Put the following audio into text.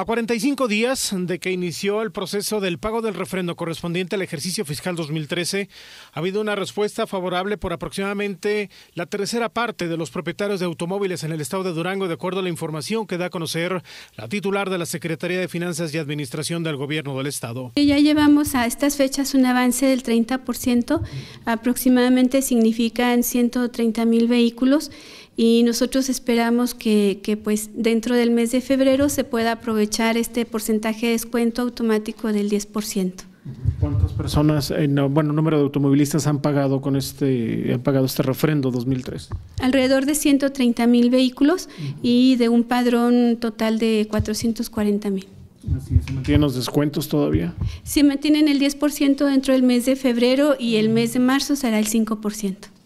A 45 días de que inició el proceso del pago del refrendo correspondiente al ejercicio fiscal 2013, ha habido una respuesta favorable por aproximadamente la tercera parte de los propietarios de automóviles en el estado de Durango, de acuerdo a la información que da a conocer la titular de la Secretaría de Finanzas y Administración del Gobierno del Estado. Ya llevamos a estas fechas un avance del 30%, aproximadamente significan 130 mil vehículos y nosotros esperamos que, pues dentro del mes de febrero se pueda aprovechar este porcentaje de descuento automático del 10%. ¿Cuántas personas, eh, bueno, número de automovilistas han pagado con este, han pagado este refrendo 2003? Alrededor de 130 mil vehículos y de un padrón total de 440 mil. Así ¿Se mantienen los descuentos todavía? Se mantienen el 10% dentro del mes de febrero y el mes de marzo será el 5%.